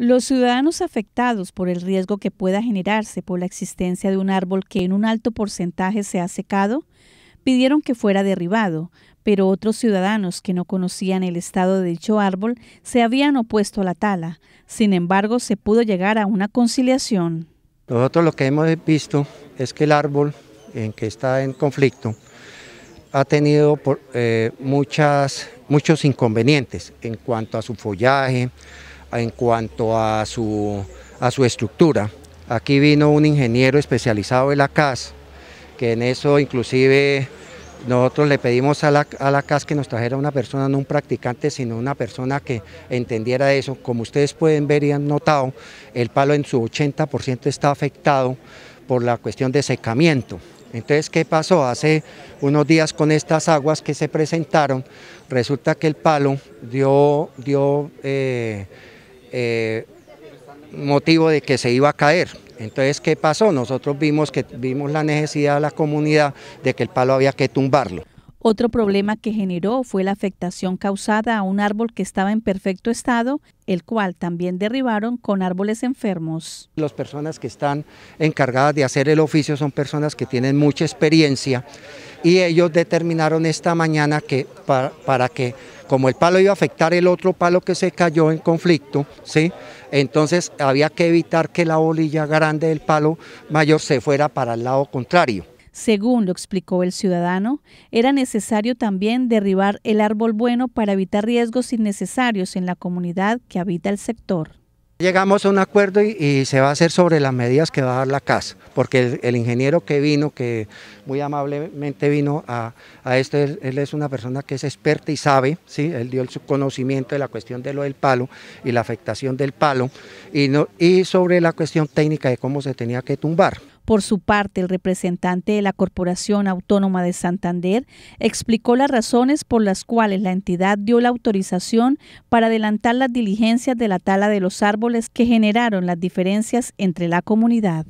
Los ciudadanos afectados por el riesgo que pueda generarse por la existencia de un árbol que en un alto porcentaje se ha secado pidieron que fuera derribado, pero otros ciudadanos que no conocían el estado de dicho árbol se habían opuesto a la tala. Sin embargo, se pudo llegar a una conciliación. Nosotros lo que hemos visto es que el árbol en que está en conflicto ha tenido eh, muchas, muchos inconvenientes en cuanto a su follaje, en cuanto a su, a su estructura. Aquí vino un ingeniero especializado de la CAS, que en eso inclusive nosotros le pedimos a la, a CAS que nos trajera una persona, no un practicante, sino una persona que entendiera eso. Como ustedes pueden ver y han notado, el palo en su 80% está afectado por la cuestión de secamiento. Entonces, ¿qué pasó? Hace unos días con estas aguas que se presentaron, resulta que el palo dio, dio eh, eh, motivo de que se iba a caer. Entonces, ¿qué pasó? Nosotros vimos, que, vimos la necesidad de la comunidad de que el palo había que tumbarlo. Otro problema que generó fue la afectación causada a un árbol que estaba en perfecto estado, el cual también derribaron con árboles enfermos. Las personas que están encargadas de hacer el oficio son personas que tienen mucha experiencia y ellos determinaron esta mañana que para que como el palo iba a afectar el otro palo que se cayó en conflicto, ¿sí? entonces había que evitar que la bolilla grande del palo mayor se fuera para el lado contrario. Según lo explicó el ciudadano, era necesario también derribar el árbol bueno para evitar riesgos innecesarios en la comunidad que habita el sector. Llegamos a un acuerdo y, se va a hacer sobre las medidas que va a dar la casa, porque el, ingeniero que vino, que muy amablemente vino a, esto, él, es una persona que es experta y sabe, ¿sí? él dio el conocimiento de la cuestión de lo del palo y la afectación del palo, y, y sobre la cuestión técnica de cómo se tenía que tumbar. Por su parte, el representante de la Corporación Autónoma de Santander explicó las razones por las cuales la entidad dio la autorización para adelantar las diligencias de la tala de los árboles que generaron las diferencias entre la comunidad.